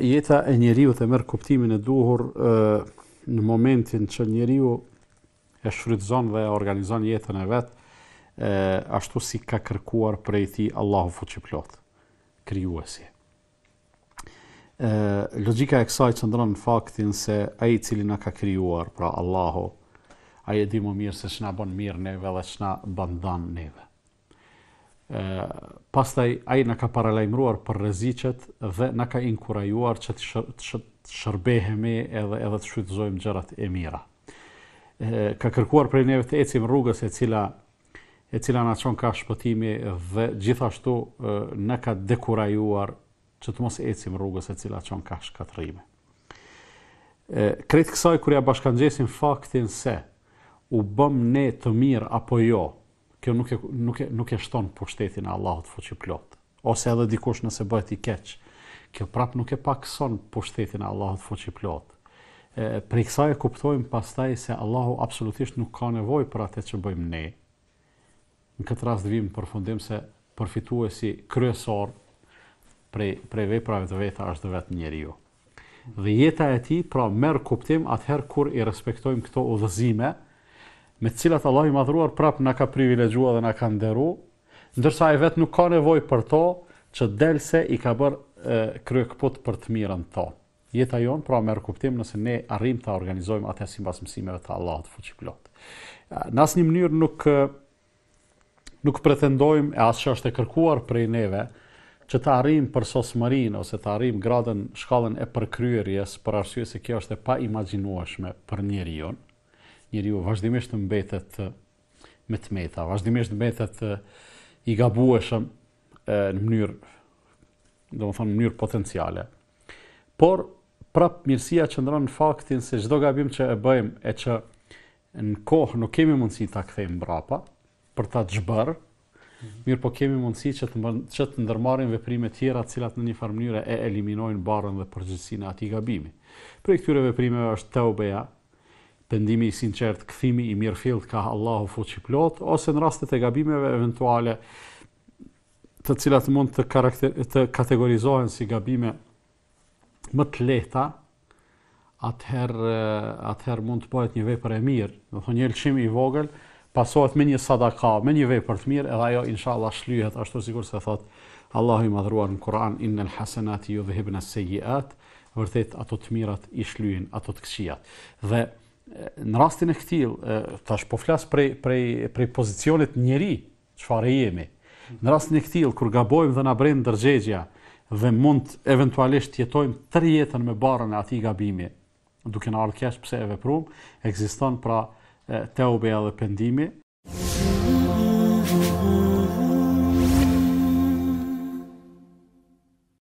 jeta e njeriu të merë kuptimin e duhur e, në momentin që njeriu e shfrytëzon dhe e organizon jetën e vetë, ashtu si ka kërkuar prej ti Allahu fuqiplot, kryuasi. Logika e kësaj që ndronë në faktin se aji cili nga ka kryuar, pra Allahu, aje di më mirë se shna bon mirë neve dhe shna bandan neve pastaj ai na ka paralajmëruar për rreziqet dhe na ka inkurajuar që të shërbehemi edhe edhe të shfrytëzojmë gjërat e mira. E, ka kërkuar prej neve të ecim rrugës e cila e cila na çon ka shpëtimi dhe gjithashtu na ka dekurajuar që të mos ecim rrugës e cila çon ka shkatrim. E kritikoj kur ja bashkangjesin faktin se u bëm ne të mirë apo jo, kjo nuk e, nuk e, nuk e shton pushtetin e Allahut fuqi plot. Ose edhe dikush nëse bëhet i keq, kjo prap nuk e pakson pushtetin e Allahut fuqi plot. E, prej kësaj e kuptojmë pastaj se Allahu absolutisht nuk ka nevoj për atë që bëjmë ne. Në këtë rast vim për fundim se përfituesi kryesor prej, prej veprave të veta është vetë njeri ju. Dhe jeta e ti pra merë kuptim atëherë kur i respektojmë këto udhëzime, me cilat Allah i madhruar prap në ka privilegjua dhe në ka nderu, ndërsa e vetë nuk ka nevoj për to që delse i ka bërë kryë këput për të mirën to. Jeta jonë, pra merë kuptim nëse ne arrim të organizojmë atë e simbas mësimeve të Allah të fuqiplot. Në asë një mënyrë nuk, nuk pretendojmë e asë që është e kërkuar prej neve që të arrim për sosmërin ose të arrim gradën shkallën e përkryërjes për arsye se kjo është e pa imaginuashme për njeri jonë, njëri u vazhdimisht mbetet me të meta, vazhdimisht mbetet i gabueshëm në mënyrë, do më thonë, në mënyrë potenciale. Por, prapë mirësia që ndronë në faktin se gjdo gabim që e bëjmë e që në kohë nuk kemi mundësi të akthejmë brapa, për të gjëbërë, mirë po kemi mundësi që të ndërmarin veprime tjera cilat në një farë farmënyre e eliminojnë barën dhe përgjithsinë ati gabimi. Për e këtyre veprime është të pendimi i sinqert, këthimi i mirë fillt ka Allahu i plot, ose në rastet e gabimeve eventuale të cilat mund të, karakter, të kategorizohen si gabime më të leta, atëherë atëher mund të bëhet një vepër e mirë, në thonë një lëshim i vogël, pasohet me një sadaka, me një vepër të mirë, edhe ajo inshallah shlyhet ashtu sikur se thot Allahu i madhruar në Kur'an innal dhe yudhibna as-sayyi'at, vërtet ato të mirat i shlyhin ato të këqijat. Dhe në rastin e këtil, tash po flasë prej pozicionit njeri, që fare jemi, në rastin e këtil, kur gabojmë dhe në brendë dërgjegja, dhe mund eventualisht jetojmë tërë jetën me barën e ati gabimi, duke në arë kesh pëse e veprum, ekziston pra te ube dhe pendimi. Thank you.